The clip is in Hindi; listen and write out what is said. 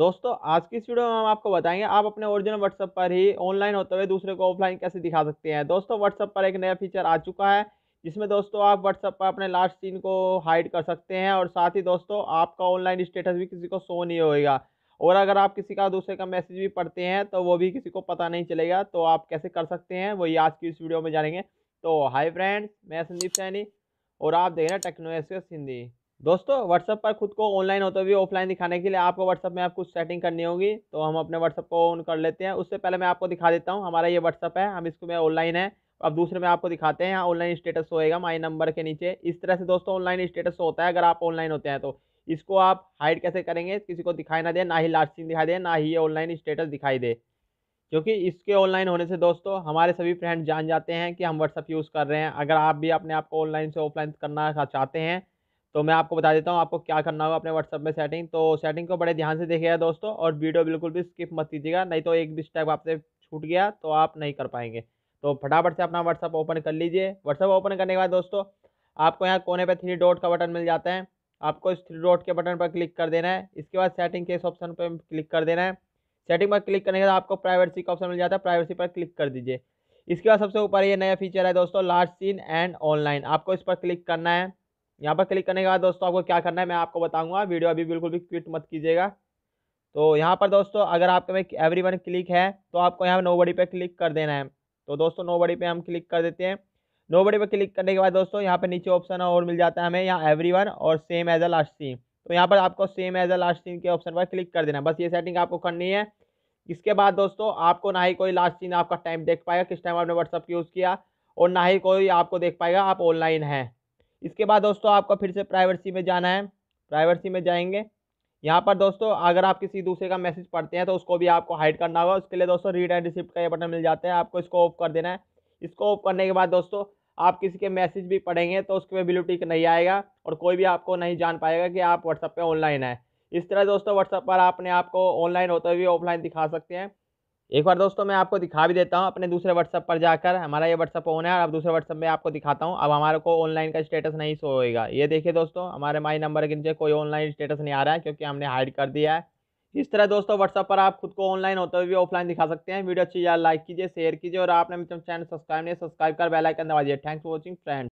दोस्तों आज की इस वीडियो में हम आपको बताएंगे आप अपने ओरिजिनल व्हाट्सअप पर ही ऑनलाइन होते हुए दूसरे को ऑफलाइन कैसे दिखा सकते हैं दोस्तों व्हाट्सअप पर एक नया फीचर आ चुका है जिसमें दोस्तों आप व्हाट्सअप पर अपने लास्ट सीन को हाइड कर सकते हैं और साथ ही दोस्तों आपका ऑनलाइन स्टेटस भी किसी को शो नहीं होगा और अगर आप किसी का दूसरे का मैसेज भी पढ़ते हैं तो वो भी किसी को पता नहीं चलेगा तो आप कैसे कर सकते हैं वही आज की इस वीडियो में जानेंगे तो हाई फ्रेंड्स मैं संदीप सैनी और आप देख रहे हैं टेक्नोस हिंदी दोस्तों व्हाट्सअप पर खुद को ऑनलाइन होते हुए ऑफलाइन दिखाने के लिए आपको व्हाट्सअप में आप कुछ सेटिंग करनी होगी तो हम अपने व्हाट्सअप को ऑन कर लेते हैं उससे पहले मैं आपको दिखा देता हूँ हमारा ये व्हाट्सअप है हम इसको में ऑनलाइन है तो अब दूसरे में आपको दिखाते हैं यहाँ ऑनलाइन स्टेटस होएगा माई नंबर के नीचे इस तरह से दोस्तों ऑनलाइन स्टेटस होता है अगर आप ऑनलाइन होते हैं तो इसको आप हाइड कैसे करेंगे किसी को दिखाई ना दे ना ही लास्ट सीन दिखाई दे ना ही ये ऑनलाइन स्टेटस दिखाई दे क्योंकि इसके ऑनलाइन होने से दोस्तों हमारे सभी फ्रेंड जान जाते हैं कि हम व्हाट्सअप यूज़ कर रहे हैं अगर आप भी अपने आप को ऑनलाइन से ऑफलाइन करना चाहते हैं तो मैं आपको बता देता हूँ आपको क्या करना होगा अपने व्हाट्सअप में सेटिंग तो सेटिंग को बड़े ध्यान से देखिएगा दोस्तों और वीडियो बिल्कुल भी स्किप मत कीजिएगा नहीं तो एक भी स्टेप आपसे छूट गया तो आप नहीं कर पाएंगे तो फटाफट से अपना व्हाट्सअप ओपन कर लीजिए व्हाट्सअप ओपन करने के बाद दोस्तों आपको यहाँ कोने पर थ्री डॉट का बटन मिल जाता है आपको इस थ्री डॉट के बटन पर क्लिक कर देना है इसके बाद सेटिंग के इस ऑप्शन पर क्लिक कर देना है सेटिंग पर क्लिक करने के बाद आपको प्राइवेसी का ऑप्शन मिल जाता है प्राइवेसी पर क्लिक कर दीजिए इसके बाद सबसे ऊपर ये नया फीचर है दोस्तों लास्ट सीन एंड ऑनलाइन आपको इस पर क्लिक करना है यहाँ पर क्लिक करने के बाद दोस्तों आपको क्या करना है मैं आपको बताऊंगा वीडियो अभी बिल्कुल भी क्विट मत कीजिएगा तो यहाँ पर दोस्तों अगर आपके में एवरी वन क्लिक है तो आपको यहाँ नो बड़ी पर क्लिक कर देना है तो दोस्तों नो बड़ी पर हम क्लिक कर देते हैं नो बड़ी पर क्लिक करने के बाद दोस्तों यहाँ पर नीचे ऑप्शन और मिल जाता है हमें यहाँ एवरी वन और same as a last seen तो यहाँ पर आपको same as a last seen के ऑप्शन पर क्लिक कर देना है बस ये सेटिंग आपको करनी है इसके बाद दोस्तों आपको ना ही कोई लास्ट सीन आपका टाइम देख पाएगा किस टाइम आपने व्हाट्सअप यूज़ किया और ना ही कोई आपको देख पाएगा आप ऑनलाइन हैं इसके बाद दोस्तों आपको फिर से प्राइवेसी में जाना है प्राइवेसी में जाएंगे यहाँ पर दोस्तों अगर आप किसी दूसरे का मैसेज पढ़ते हैं तो उसको भी आपको हाइड करना होगा उसके लिए दोस्तों रीड एंड रिसिप्ट का ये बटन मिल जाता है आपको इसको ऑफ कर देना है इसको ऑफ करने के बाद दोस्तों आप किसी के मैसेज भी पढ़ेंगे तो ब्लू टिक नहीं आएगा और कोई भी आपको नहीं जान पाएगा कि आप व्हाट्सअप पर ऑनलाइन है इस तरह दोस्तों व्हाट्सअप पर आपने आपको ऑनलाइन होते हुए ऑफलाइन दिखा सकते हैं एक बार दोस्तों मैं आपको दिखा भी देता हूँ अपने दूसरे व्हाट्सअप पर जाकर हमारा ये व्हाट्सअप ऑन है और अब दूसरे व्हाट्सअप में आपको दिखाता हूँ अब हमारे को ऑनलाइन का स्टेटस नहीं शो होएगा ये देखिए दोस्तों हमारे माई नंबर के नीचे कोई ऑनलाइन स्टेटस नहीं आ रहा है क्योंकि हमने हाइड कर दिया है इस तरह दोस्तों व्हाट्सअप पर आप खुद को ऑनलाइन होते हुए भी ऑफलाइन दिखा सकते हैं वीडियो अच्छी यार लाइक तो कीजिए शेयर कीजिए और आपने चैनल सब्सक्राइब नहीं सब्सक्राइब कर बेलाइकन दबा दिए थैंक्स फॉर वॉचिंग फ्रेंड